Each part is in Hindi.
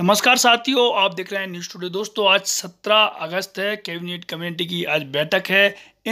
नमस्कार साथियों आप देख रहे हैं न्यूज टूडे दोस्तों आज 17 अगस्त है कैबिनेट कमेटी की आज बैठक है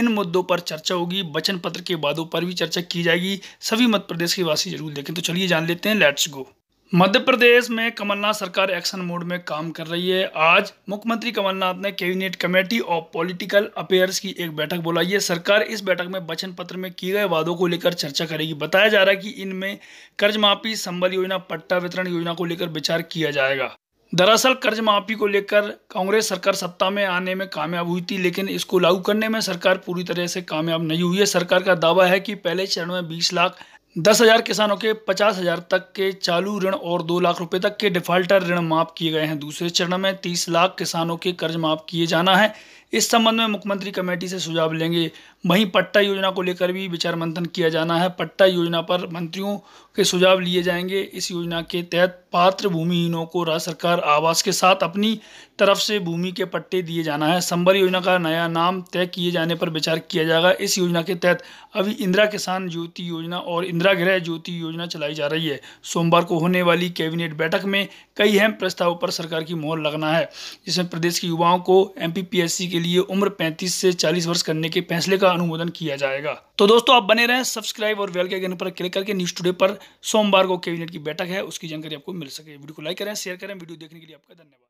इन मुद्दों पर चर्चा होगी वचन पत्र के वादों पर भी चर्चा की जाएगी सभी मध्य प्रदेश के वासी जरूर देखें तो चलिए जान लेते हैं लेट्स गो मध्य प्रदेश में कमलनाथ सरकार एक्शन मोड में काम कर रही है आज मुख्यमंत्री कमलनाथ ने cabinet committee of political affairs की एक बैठक बुलाई है सरकार इस बैठक में वचन पत्र में किए गए वादों को लेकर चर्चा करेगी बताया जा रहा है कि इनमें कर्ज माफी संबल योजना पट्टा वितरण योजना को लेकर विचार किया जाएगा दरअसल कर्ज माफी को लेकर कांग्रेस सरकार सत्ता में आने में कामयाब हुई थी लेकिन इसको लागू करने में सरकार पूरी तरह से कामयाब नहीं हुई है सरकार का दावा है कि पहले चरण में 20 लाख दस हजार किसानों के पचास हजार तक के चालू ऋण और दो लाख रुपए तक के डिफाल्टर ऋण माफ किए गए हैं दूसरे चरण में तीस लाख किसानों के कर्ज माफ किए जाना है इस संबंध में मुख्यमंत्री कमेटी से सुझाव लेंगे वहीं पट्टा योजना को लेकर भी विचार मंथन किया जाना है पट्टा योजना पर मंत्रियों के सुझाव लिए जाएंगे इस योजना के तहत पात्र भूमिहीनों को राज्य सरकार आवास के साथ अपनी तरफ से भूमि के पट्टे दिए जाना है संबर योजना का नया नाम तय किए जाने पर विचार किया जाएगा इस योजना के तहत अभी इंदिरा किसान ज्योति योजना और इंदिरा गृह ज्योति योजना चलाई जा रही है सोमवार को होने वाली कैबिनेट बैठक में कई अहम प्रस्तावों पर सरकार की मोहर लगना है जिसमें प्रदेश के युवाओं को एम के लिए उम्र 35 से 40 वर्ष करने के फैसले का अनुमोदन किया जाएगा तो दोस्तों आप बने रहें सब्सक्राइब और वेल के आइकन पर क्लिक करके न्यूज़ टुडे पर सोमवार को कैबिनेट की बैठक है उसकी जानकारी आपको मिल सके वीडियो को लाइक करें शेयर करें वीडियो देखने के लिए आपका धन्यवाद